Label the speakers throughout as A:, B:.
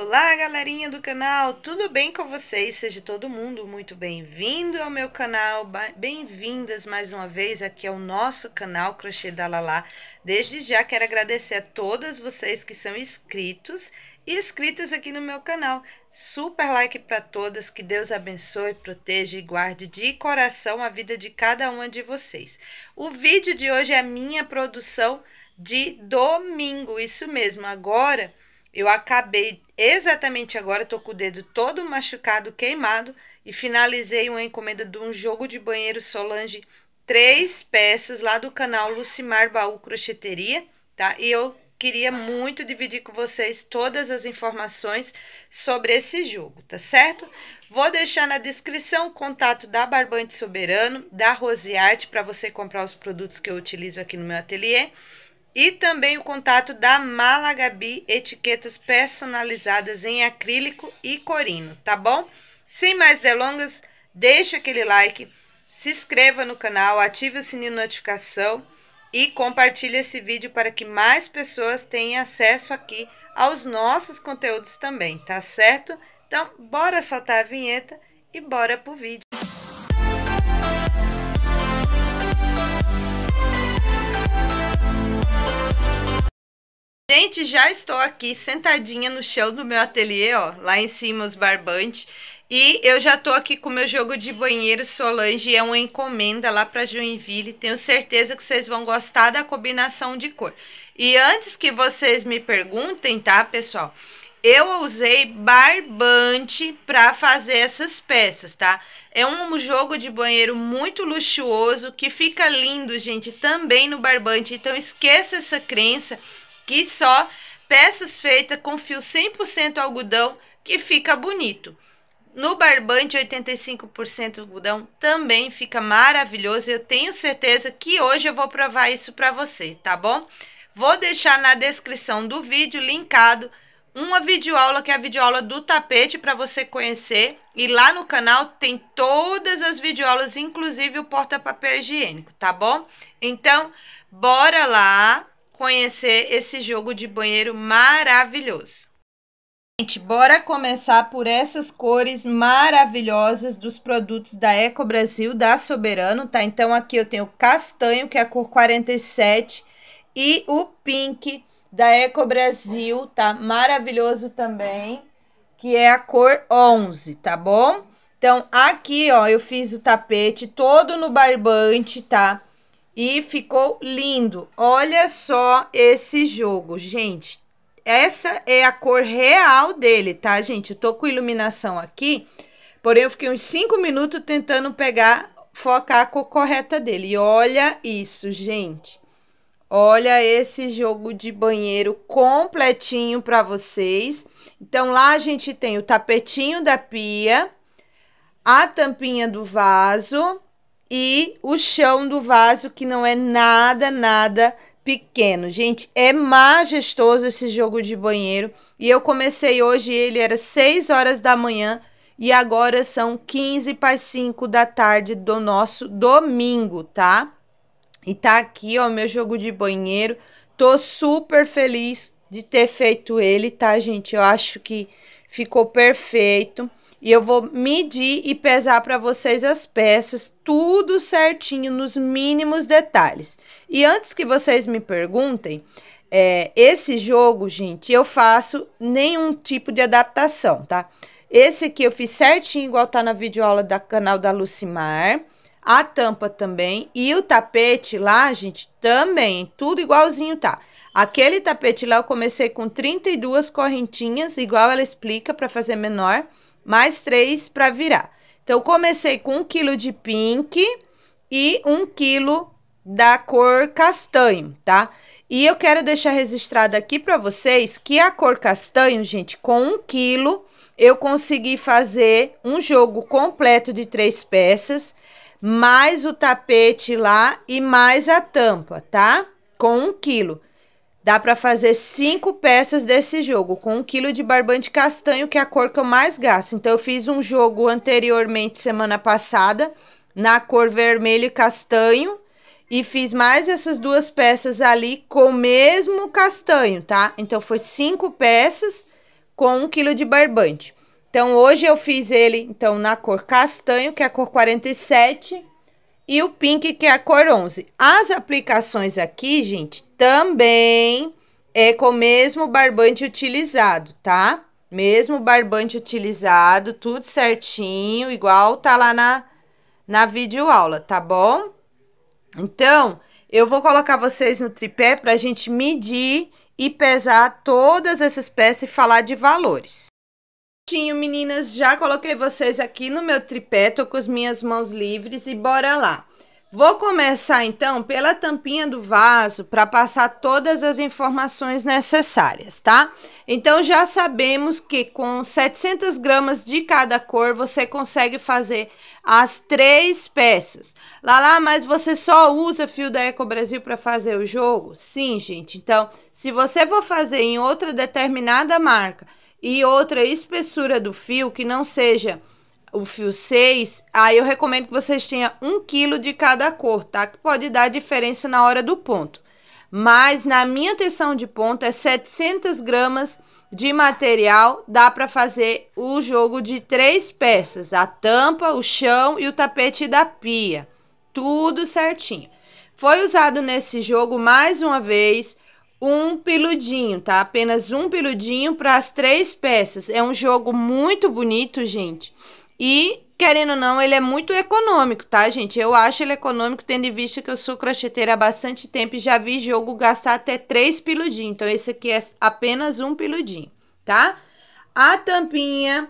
A: Olá, galerinha do canal, tudo bem com vocês? Seja todo mundo muito bem-vindo ao meu canal, bem-vindas mais uma vez aqui ao nosso canal Crochê da Lala. Desde já quero agradecer a todas vocês que são inscritos e inscritas aqui no meu canal. Super like para todas, que Deus abençoe, proteja e guarde de coração a vida de cada uma de vocês. O vídeo de hoje é a minha produção de domingo, isso mesmo, agora... Eu acabei exatamente agora, tô com o dedo todo machucado, queimado, e finalizei uma encomenda de um jogo de banheiro Solange, três peças lá do canal Lucimar Baú Crocheteria, tá? E eu queria muito dividir com vocês todas as informações sobre esse jogo, tá certo? Vou deixar na descrição o contato da Barbante Soberano, da Rosiarte, para você comprar os produtos que eu utilizo aqui no meu ateliê. E também o contato da Malagabi Etiquetas Personalizadas em Acrílico e Corino, tá bom? Sem mais delongas, deixe aquele like, se inscreva no canal, ative o sininho de notificação e compartilhe esse vídeo para que mais pessoas tenham acesso aqui aos nossos conteúdos também, tá certo? Então, bora soltar a vinheta e bora pro vídeo. Gente, já estou aqui sentadinha no chão do meu ateliê, ó, lá em cima os barbantes. E eu já tô aqui com o meu jogo de banheiro Solange, é uma encomenda lá para Joinville. Tenho certeza que vocês vão gostar da combinação de cor. E antes que vocês me perguntem, tá, pessoal? Eu usei barbante para fazer essas peças, tá? É um jogo de banheiro muito luxuoso que fica lindo, gente, também no barbante. Então esqueça essa crença que só peças feitas com fio 100% algodão que fica bonito. No barbante 85% algodão também fica maravilhoso. Eu tenho certeza que hoje eu vou provar isso para você, tá bom? Vou deixar na descrição do vídeo linkado uma videoaula que é a videoaula do tapete para você conhecer. E lá no canal tem todas as videoaulas, inclusive o porta-papel higiênico, tá bom? Então, bora lá conhecer esse jogo de banheiro maravilhoso. Gente, bora começar por essas cores maravilhosas dos produtos da Eco Brasil, da Soberano, tá? Então aqui eu tenho castanho, que é a cor 47, e o pink da Eco Brasil, tá? Maravilhoso também, que é a cor 11, tá bom? Então aqui, ó, eu fiz o tapete todo no barbante, tá? e ficou lindo. Olha só esse jogo, gente. Essa é a cor real dele, tá, gente? Eu tô com iluminação aqui, porém eu fiquei uns 5 minutos tentando pegar, focar a cor correta dele. E olha isso, gente. Olha esse jogo de banheiro completinho para vocês. Então lá a gente tem o tapetinho da pia, a tampinha do vaso, e o chão do vaso que não é nada, nada pequeno. Gente, é majestoso esse jogo de banheiro e eu comecei hoje, ele era 6 horas da manhã e agora são 15 para 5 da tarde do nosso domingo, tá? E tá aqui, ó, meu jogo de banheiro. Tô super feliz de ter feito ele, tá, gente? Eu acho que ficou perfeito. E eu vou medir e pesar para vocês as peças, tudo certinho, nos mínimos detalhes. E antes que vocês me perguntem, é, esse jogo, gente, eu faço nenhum tipo de adaptação, tá? Esse aqui eu fiz certinho, igual tá na videoaula do canal da Lucimar. A tampa também. E o tapete lá, gente, também. Tudo igualzinho tá. Aquele tapete lá eu comecei com 32 correntinhas, igual ela explica, para fazer menor mais três para virar. Então, comecei com um quilo de pink e um quilo da cor castanho, tá? E eu quero deixar registrado aqui para vocês que a cor castanho, gente, com um quilo eu consegui fazer um jogo completo de três peças, mais o tapete lá e mais a tampa, tá? Com um quilo. Dá para fazer cinco peças desse jogo com um quilo de barbante castanho, que é a cor que eu mais gasto. Então eu fiz um jogo anteriormente semana passada na cor vermelho e castanho e fiz mais essas duas peças ali com o mesmo castanho, tá? Então foi cinco peças com um quilo de barbante. Então hoje eu fiz ele então na cor castanho, que é a cor 47 e o pink, que é a cor 11. As aplicações aqui, gente, também é com o mesmo barbante utilizado, tá? Mesmo barbante utilizado, tudo certinho, igual tá lá na, na videoaula, tá bom? Então, eu vou colocar vocês no tripé para a gente medir e pesar todas essas peças e falar de valores. Prontinho, meninas, já coloquei vocês aqui no meu tripé, tô com as minhas mãos livres e bora lá. Vou começar então pela tampinha do vaso para passar todas as informações necessárias, tá? Então já sabemos que com 700 gramas de cada cor você consegue fazer as três peças. Lá lá, mas você só usa fio da Eco Brasil para fazer o jogo? Sim, gente. Então, se você for fazer em outra determinada marca e outra espessura do fio que não seja o fio 6, aí eu recomendo que vocês tenham um quilo de cada cor, tá? Que pode dar diferença na hora do ponto. Mas na minha tensão de ponto é 700 gramas de material, dá para fazer o jogo de três peças: a tampa, o chão e o tapete da pia. Tudo certinho. Foi usado nesse jogo mais uma vez um piludinho, tá? Apenas um piludinho para as três peças. É um jogo muito bonito, gente. E, querendo ou não, ele é muito econômico, tá, gente? Eu acho ele econômico, tendo em vista que eu sou crocheteira há bastante tempo e já vi jogo gastar até três piludinhos. Então, esse aqui é apenas um piludinho, tá? A tampinha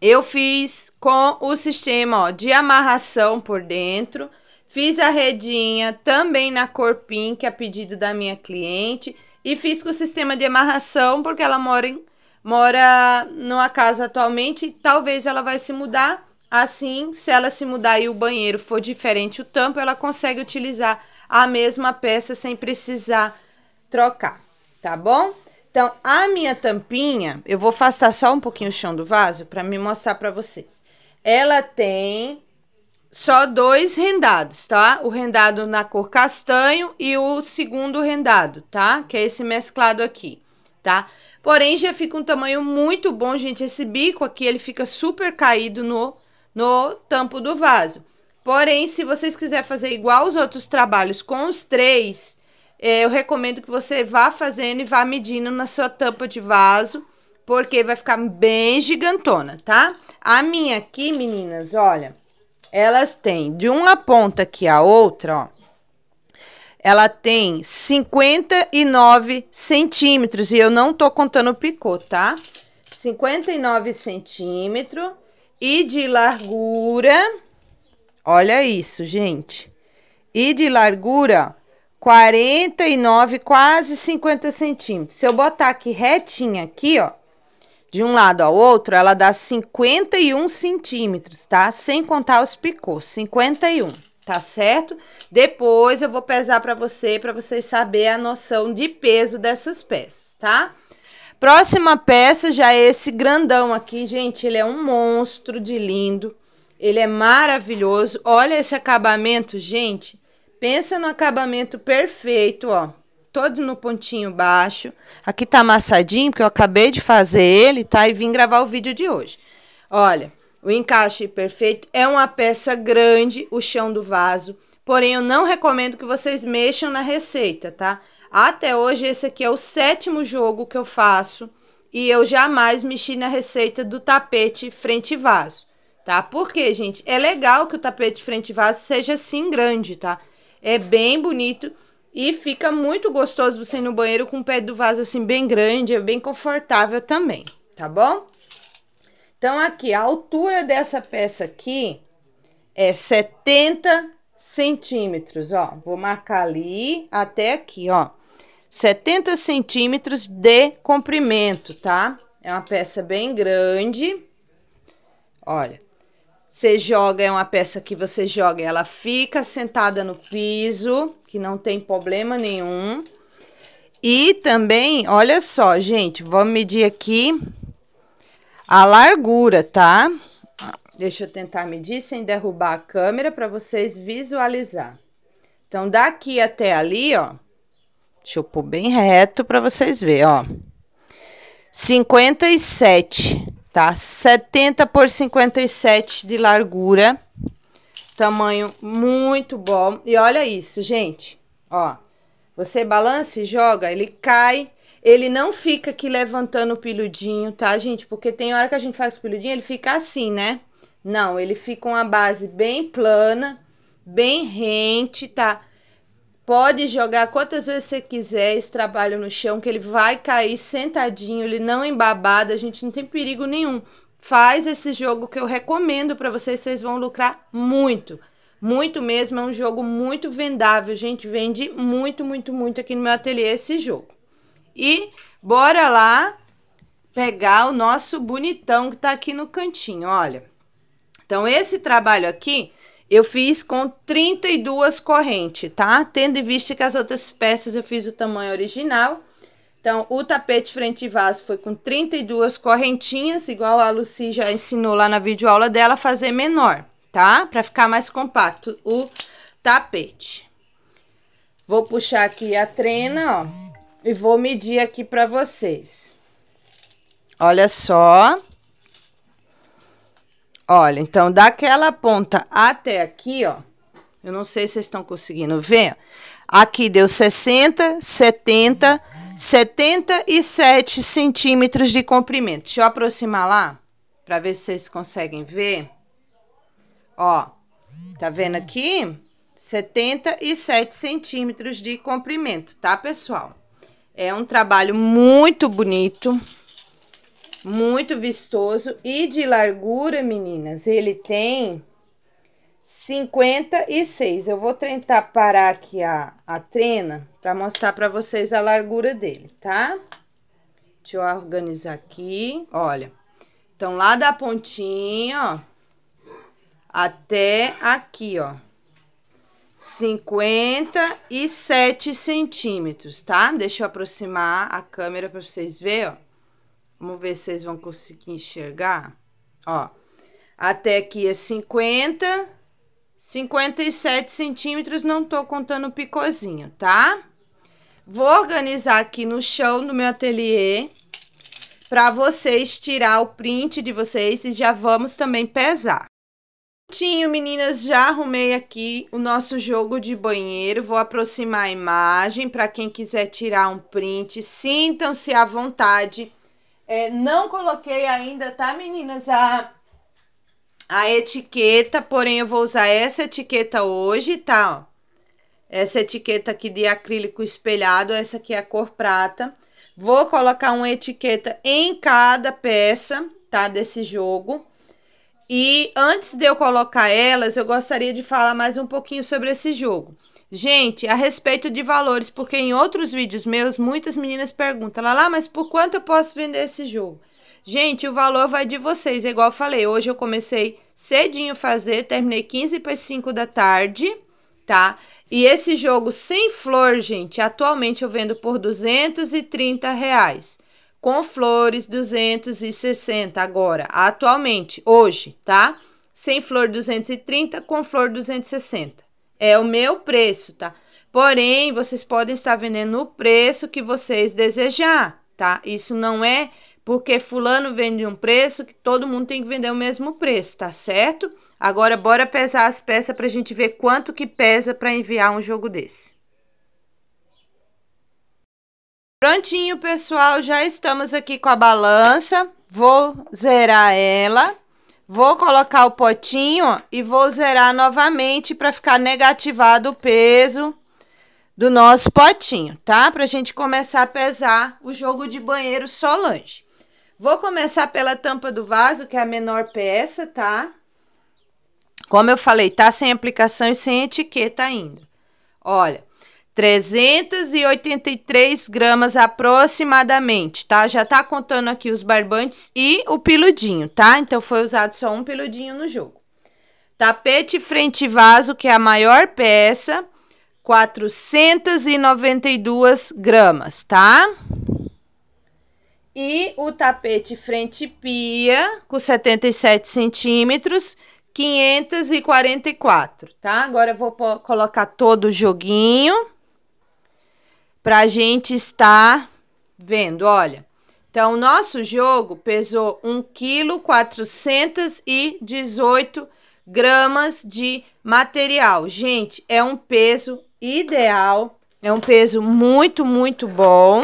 A: eu fiz com o sistema ó, de amarração por dentro. Fiz a redinha também na cor pink a é pedido da minha cliente e fiz com o sistema de amarração porque ela mora em, mora numa casa atualmente, talvez ela vai se mudar. Assim, se ela se mudar e o banheiro for diferente o tampo, ela consegue utilizar a mesma peça sem precisar trocar, tá bom? Então, a minha tampinha, eu vou afastar só um pouquinho o chão do vaso para me mostrar para vocês. Ela tem só dois rendados, tá? O rendado na cor castanho e o segundo rendado, tá? Que é esse mesclado aqui, tá? Porém, já fica um tamanho muito bom, gente. Esse bico aqui, ele fica super caído no, no tampo do vaso. Porém, se vocês quiserem fazer igual os outros trabalhos com os três, é, eu recomendo que você vá fazendo e vá medindo na sua tampa de vaso, porque vai ficar bem gigantona, tá? A minha aqui, meninas, olha, elas têm de uma ponta que a outra, ó, ela tem 59 centímetros. E eu não tô contando o picô, tá? 59 centímetros e de largura, olha isso, gente. E de largura, 49, quase 50 centímetros. Se eu botar aqui retinha aqui, ó, de um lado ao outro, ela dá 51 centímetros, tá? Sem contar os picôs, 51, tá certo? Depois eu vou pesar para você, para vocês saberem a noção de peso dessas peças, tá? Próxima peça já é esse grandão aqui, gente, ele é um monstro de lindo, ele é maravilhoso. Olha esse acabamento, gente, pensa no acabamento perfeito, ó todo no pontinho baixo. Aqui tá amassadinho, porque eu acabei de fazer ele, tá? E vim gravar o vídeo de hoje. Olha, o encaixe perfeito é uma peça grande, o chão do vaso. Porém, eu não recomendo que vocês mexam na receita, tá? Até hoje, esse aqui é o sétimo jogo que eu faço e eu jamais mexi na receita do tapete frente vaso, tá? Porque, gente, é legal que o tapete frente vaso seja assim grande, tá? É bem bonito e fica muito gostoso você ir no banheiro com o pé do vaso assim bem grande, é bem confortável também, tá bom? Então aqui, a altura dessa peça aqui é 70 centímetros, ó. Vou marcar ali até aqui, ó. 70 centímetros de comprimento, tá? É uma peça bem grande. Olha, você joga, é uma peça que você joga, ela fica sentada no piso, que não tem problema nenhum. E também, olha só, gente, vamos medir aqui a largura, tá? Deixa eu tentar medir sem derrubar a câmera para vocês visualizar. Então, daqui até ali, ó, deixa eu pôr bem reto para vocês verem, ó. 57 tá? 70 por 57 de largura. Tamanho muito bom. E olha isso, gente. Ó, você balança e joga, ele cai. Ele não fica aqui levantando o piludinho, tá, gente? Porque tem hora que a gente faz o piludinho, ele fica assim, né? Não, ele fica uma base bem plana, bem rente, tá? Pode jogar quantas vezes você quiser esse trabalho no chão, que ele vai cair sentadinho, ele não embabado, a gente não tem perigo nenhum. Faz esse jogo que eu recomendo para vocês, vocês vão lucrar muito. Muito mesmo, é um jogo muito vendável, gente. Vende muito, muito, muito aqui no meu ateliê esse jogo. E bora lá pegar o nosso bonitão que tá aqui no cantinho, olha. Então, esse trabalho aqui, eu fiz com 32 correntes, tá? Tendo em vista que as outras peças eu fiz o tamanho original. Então, o tapete frente e vaso foi com 32 correntinhas, igual a Lucy já ensinou lá na videoaula dela, fazer menor, tá? Para ficar mais compacto o tapete. Vou puxar aqui a trena, ó, e vou medir aqui para vocês. Olha só. Olha, então daquela ponta até aqui, ó. Eu não sei se vocês estão conseguindo ver. Aqui deu 60, 70, 77 centímetros de comprimento. Deixa eu aproximar lá para ver se vocês conseguem ver. Ó, tá vendo aqui? 77 centímetros de comprimento, tá, pessoal? É um trabalho muito bonito muito vistoso e de largura, meninas. Ele tem 56. Eu vou tentar parar aqui a, a trena para mostrar para vocês a largura dele, tá? Deixa eu organizar aqui. Olha, então lá da pontinha, ó, até aqui, ó. 57 centímetros, tá? Deixa eu aproximar a câmera para vocês verem, ó. Vamos ver se vocês vão conseguir enxergar. Ó, até aqui é 50, 57 centímetros, não tô contando o picozinho, tá? Vou organizar aqui no chão do meu ateliê para vocês tirar o print de vocês e já vamos também pesar. Prontinho, meninas, já arrumei aqui o nosso jogo de banheiro. Vou aproximar a imagem para quem quiser tirar um print. Sintam-se à vontade é, não coloquei ainda, tá, meninas, a, a etiqueta, porém eu vou usar essa etiqueta hoje, tá? Ó. Essa etiqueta aqui de acrílico espelhado, essa aqui é a cor prata. Vou colocar uma etiqueta em cada peça, tá? Desse jogo. E antes de eu colocar elas, eu gostaria de falar mais um pouquinho sobre esse jogo. Gente, a respeito de valores, porque em outros vídeos meus, muitas meninas perguntam, lá, mas por quanto eu posso vender esse jogo? Gente, o valor vai de vocês, é igual eu falei, hoje eu comecei cedinho fazer, terminei 15 para 5 da tarde, tá? E esse jogo sem flor, gente, atualmente eu vendo por 230 reais. Com flores, 260 agora, atualmente, hoje, tá? Sem flor, 230, com flor, 260. É o meu preço, tá? Porém, vocês podem estar vendendo o preço que vocês desejar, tá? Isso não é porque fulano vende um preço que todo mundo tem que vender o mesmo preço, tá certo? Agora bora pesar as peças para a gente ver quanto que pesa para enviar um jogo desse. Prontinho, pessoal, já estamos aqui com a balança. Vou zerar ela. Vou colocar o potinho e vou zerar novamente para ficar negativado o peso do nosso potinho, tá? Para a gente começar a pesar o jogo de banheiro Solange. Vou começar pela tampa do vaso, que é a menor peça, tá? Como eu falei, tá sem aplicação e sem etiqueta ainda. Olha, 383 gramas aproximadamente, tá? Já tá contando aqui os barbantes e o piludinho, tá? Então foi usado só um piludinho no jogo. Tapete frente vaso, que é a maior peça, 492 gramas, tá? E o tapete frente pia, com 77 centímetros, 544, tá? Agora eu vou colocar todo o joguinho para a gente estar vendo. Olha, então nosso jogo pesou 1,418 gramas de material. Gente, é um peso ideal, é um peso muito, muito bom.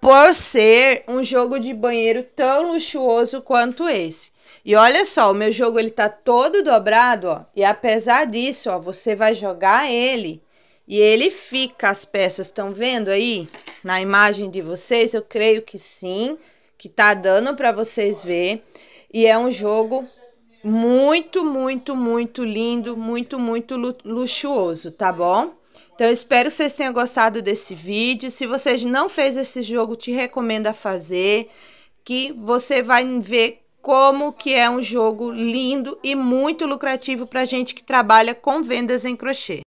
A: Por ser um jogo de banheiro tão luxuoso quanto esse. E olha só, o meu jogo ele tá todo dobrado, ó. E apesar disso, ó, você vai jogar ele e ele fica, as peças estão vendo aí na imagem de vocês? Eu creio que sim, que tá dando para vocês ver. E é um jogo muito, muito, muito lindo, muito, muito luxuoso, tá bom? Então, espero que vocês tenham gostado desse vídeo. Se vocês não fez esse jogo, te recomendo a fazer, que você vai ver como que é um jogo lindo e muito lucrativo para gente que trabalha com vendas em crochê.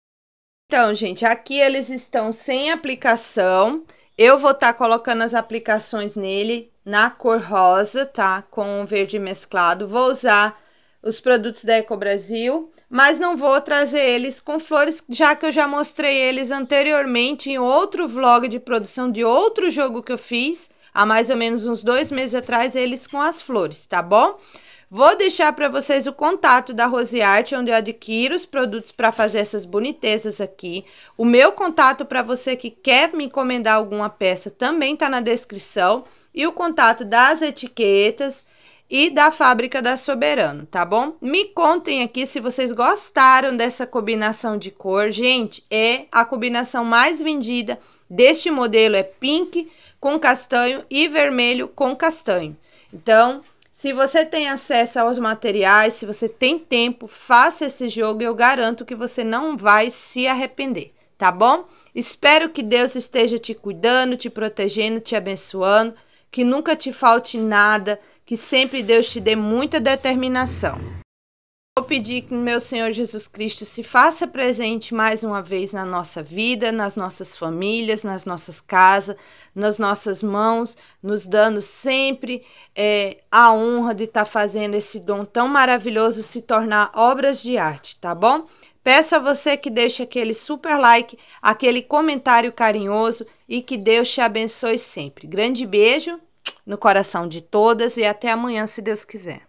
A: Então, gente, aqui eles estão sem aplicação. Eu vou estar tá colocando as aplicações nele na cor rosa, tá? Com verde mesclado. Vou usar os produtos da Eco Brasil, mas não vou trazer eles com flores, já que eu já mostrei eles anteriormente em outro vlog de produção de outro jogo que eu fiz, há mais ou menos uns dois meses atrás, eles com as flores, tá bom? Vou deixar para vocês o contato da Art, onde eu adquiro os produtos para fazer essas bonitezas aqui. O meu contato para você que quer me encomendar alguma peça também está na descrição. E o contato das etiquetas e da fábrica da Soberano, tá bom? Me contem aqui se vocês gostaram dessa combinação de cor. Gente, é a combinação mais vendida deste modelo é pink com castanho e vermelho com castanho. Então, se você tem acesso aos materiais, se você tem tempo, faça esse jogo e eu garanto que você não vai se arrepender, tá bom? Espero que Deus esteja te cuidando, te protegendo, te abençoando, que nunca te falte nada, que sempre Deus te dê muita determinação pedir que meu Senhor Jesus Cristo se faça presente mais uma vez na nossa vida, nas nossas famílias, nas nossas casas, nas nossas mãos, nos dando sempre é, a honra de estar tá fazendo esse dom tão maravilhoso se tornar obras de arte, tá bom? Peço a você que deixe aquele super like, aquele comentário carinhoso e que Deus te abençoe sempre. Grande beijo no coração de todas e até amanhã, se Deus quiser.